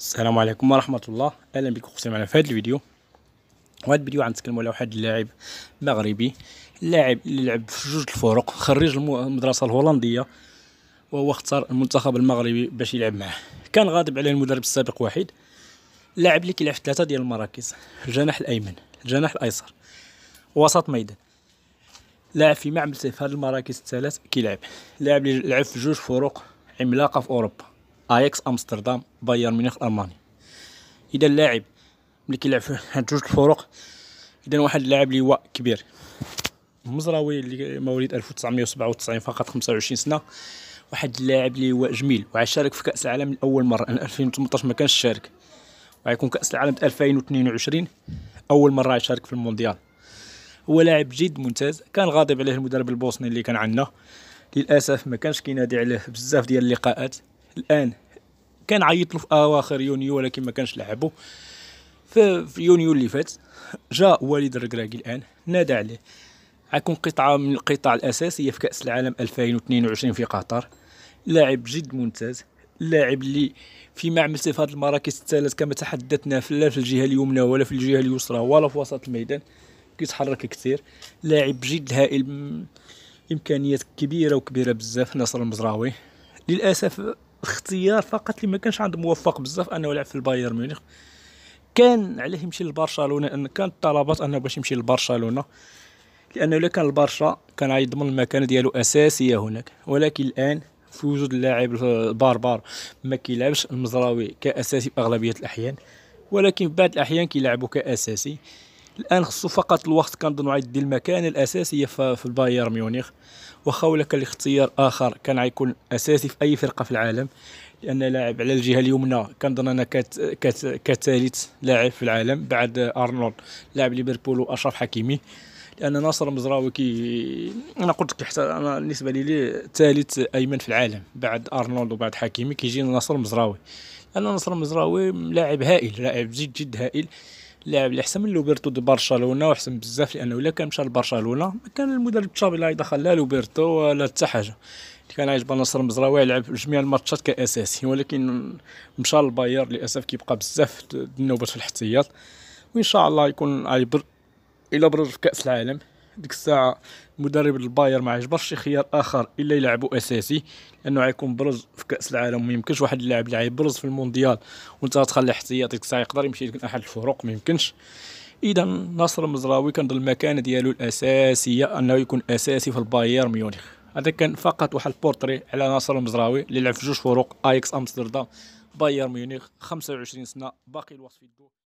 السلام عليكم ورحمة الله أهلا بكم خصوصا معنا في هذا الفيديو وهذا الفيديو غنتكلموا على واحد اللاعب مغربي لاعب اللي لعب في جوج الفرق خريج المدرسة الهولندية وهو اختار المنتخب المغربي باش يلعب معاه كان غاضب عليه المدرب السابق واحد لاعب اللي كيلعب في ثلاثة ديال المراكز الجناح الأيمن الجناح الأيسر وسط ميدان لاعب في معمل في هذه المراكز الثلاث كيلعب لاعب اللي لعب في جوج فرق عملاقة في أوروبا اياكس امستردام بايرن ميونخ الالماني اذا اللاعب ملي كيلعب في هاد جوج الفرق اذا واحد اللاعب اللي هو كبير مزراوي اللي مواليد 1997 فقط 25 سنه واحد اللاعب اللي هو جميل وعشارك في كاس العالم لاول مره 2018 ما كانش شارك وعيكون كاس العالم 2022 اول مره يشارك في المونديال هو لاعب جد ممتاز كان غاضب عليه المدرب البوسني اللي كان عندنا للاسف ما كانش كينادي عليه بزاف ديال اللقاءات الان كان عيط له في اواخر يونيو ولكن ما كانش لعبه في يونيو اللي فات جاء وليد الركراكي الان نادى عليه عكون قطعه من القطع الاساسيه في كاس العالم 2022 في قطر لاعب جد ممتاز لاعب اللي فيما عملت في هذه المراكز الثلاث كما تحدثنا لا في الجهه اليمنى ولا في الجهه اليسرى ولا في وسط الميدان كيتحرك كثير لاعب جد هائل امكانيات كبيره وكبيره بزاف ناصر المزراوي للاسف اختيار فقط اللي ما كانش عنده موفق بزاف انه يلعب في البايرن ميونخ كان عليه يمشي لبرشلونه ان كانت طلبات انه باش يمشي لبرشلونه لانه الا كان البرشا كان يضمن المكانه ديالو اساسيه هناك ولكن الان في وجود اللاعب باربار ما كيلعبش المزراوي كاساسي في اغلبيه الاحيان ولكن في بعض الاحيان كيلعبو كاساسي الان خصو فقط الوقت كنظن عيد المكانه الاساسيه في الباير ميونخ واخا ولا كان الاختيار اخر كان غيكون اساسي في اي فرقه في العالم لان لاعب على الجهه اليمنى كنظن انا كت كت كثالث لاعب في العالم بعد ارنولد لاعب ليفربول واشرف حكيمي لان ناصر مزراوي كي انا قلت لك حتى انا بالنسبه لي ثالث ايمن في العالم بعد ارنولد وبعد حكيمي كيجي ناصر مزراوي انا ناصر مزراوي لاعب هائل لاعب جد جد هائل اللاعب اللي احسن من لوبرتو دي برشلونه واحسن بزاف لانه الا كان مشى لبرشلونه ما كان المدرب تشافي لا يدخل لا لوبرتو ولا حتى حاجه كان عايش نصر مزراوي لعب جميع الماتشات كاساسي ولكن مشى للباير للاسف كيبقى بزاف النوبات في الاحتياط وان شاء الله يكون عبر الى برج في كاس العالم ديك الساعه مدرب الباير ما عجبرش خيار اخر الا يلعبو اساسي لانه غيكون برز في كاس العالم ما يمكنش واحد اللاعب اللي غيبرز في المونديال وانت تخلي احتياطي ديك الساعه يقدر يمشي لك احد الفرق ما يمكنش اذا ناصر المزراوي كنظن المكانه ديالو الاساسيه انه يكون اساسي في الباير ميونخ هذا كان فقط واحد البورتري على ناصر المزراوي اللي لعب في جوج فروق ايكس امستردام باير ميونخ 25 سنه باقي الوصف في